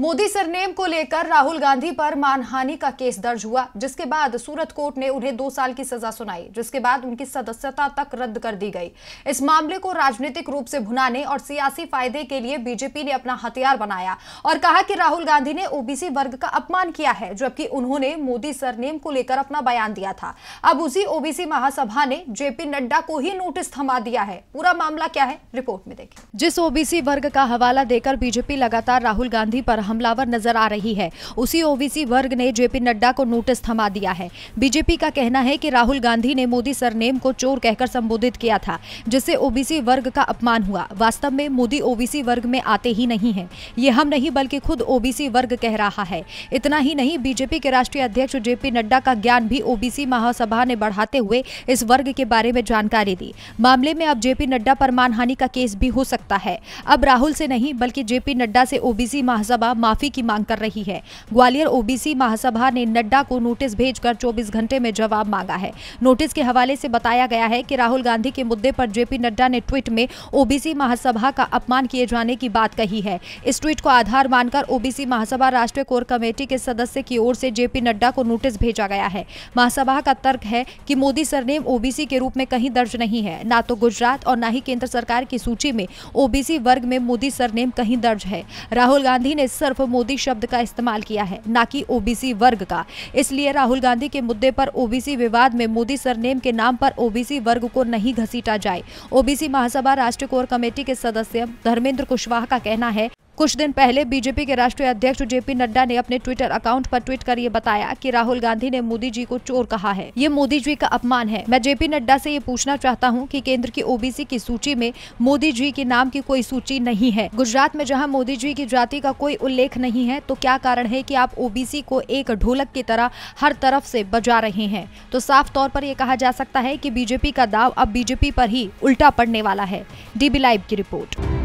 Modi surname को लेकर राहुल गांधी पर मानहानि का केस दर्ज हुआ जिसके बाद सूरत कोर्ट ने उन्हें दो साल की सजा सुनाई जिसके बाद उनकी सदस्यता तक रद्द कर दी गई इस मामले को राजनीतिक रूप से भुनाने और सियासी फायदे के लिए बीजेपी ने अपना हथियार बनाया और कहा कि राहुल गांधी ने ओबीसी वर्ग का अपमान किया है जबकि उन्होंने मोदी सरनेम को लेकर अपना बयान दिया था अब उसी ओबीसी महासभा ने जेपी नड्डा को ही नोटिस थमा दिया है पूरा मामला क्या है रिपोर्ट में देखे जिस ओबीसी वर्ग का हवाला देकर बीजेपी लगातार राहुल गांधी पर हमलावर नजर आ रही है उसी ओबीसी वर्ग ने जेपी नड्डा को नोटिस थमा दिया है बीजेपी का कहना है कि राहुल गांधी ने मोदी सरनेम को चोर कहकर संबोधित किया था जिससे ओबीसी वर्ग का अपमान हुआ वास्तव में मोदी ओबीसी वर्ग में आते ही नहीं है ये हम नहीं बल्कि खुद ओबीसी वर्ग कह रहा है इतना ही नहीं बीजेपी के राष्ट्रीय अध्यक्ष जेपी नड्डा का ज्ञान भी ओबीसी महासभा ने बढ़ाते हुए इस वर्ग के बारे में जानकारी दी मामले में अब जेपी नड्डा पर मानहानि का केस भी हो सकता है अब राहुल से नहीं बल्कि जेपी नड्डा से ओबीसी महासभा माफी की मांग कर रही है ग्वालियर ओबीसी महासभा ने नड्डा को नोटिस भेजकर 24 घंटे में जवाब मांगा है नोटिस के हवाले से बताया गया है कि राहुल गांधी के मुद्दे पर जेपी नड्डा ने ट्वीट में ओबीसी महासभा का अपमान किए जाने की बात कही है इस ट्वीट को आधार मानकर ओबीसी महासभा राष्ट्रीय कोर कमेटी के सदस्य की ओर से जेपी नड्डा को नोटिस भेजा गया है महासभा का तर्क है कि मोदी सरनेम ओबीसी के रूप में कहीं दर्ज नहीं है ना तो गुजरात और न ही केंद्र सरकार की सूची में ओबीसी वर्ग में मोदी सरनेम कहीं दर्ज है राहुल गांधी ने सर सिर्फ मोदी शब्द का इस्तेमाल किया है न कि ओबीसी वर्ग का इसलिए राहुल गांधी के मुद्दे पर ओबीसी विवाद में मोदी सरनेम के नाम पर ओबीसी वर्ग को नहीं घसीटा जाए ओबीसी महासभा राष्ट्रीय कोर कमेटी के सदस्य धर्मेंद्र कुशवाहा का कहना है कुछ दिन पहले बीजेपी के राष्ट्रीय अध्यक्ष जेपी नड्डा ने अपने ट्विटर अकाउंट पर ट्वीट कर ये बताया कि राहुल गांधी ने मोदी जी को चोर कहा है ये मोदी जी का अपमान है मैं जेपी नड्डा से ये पूछना चाहता हूँ की केंद्र की ओबीसी की सूची में मोदी जी के नाम की कोई सूची नहीं है गुजरात में जहाँ मोदी जी की जाति का कोई उल्लेख नहीं है तो क्या कारण है की आप ओबीसी को एक ढोलक की तरह हर तरफ से बजा रहे हैं तो साफ तौर पर यह कहा जा सकता है कि बीजेपी का दाव अब बीजेपी पर ही उल्टा पड़ने वाला है डीबी लाइव की रिपोर्ट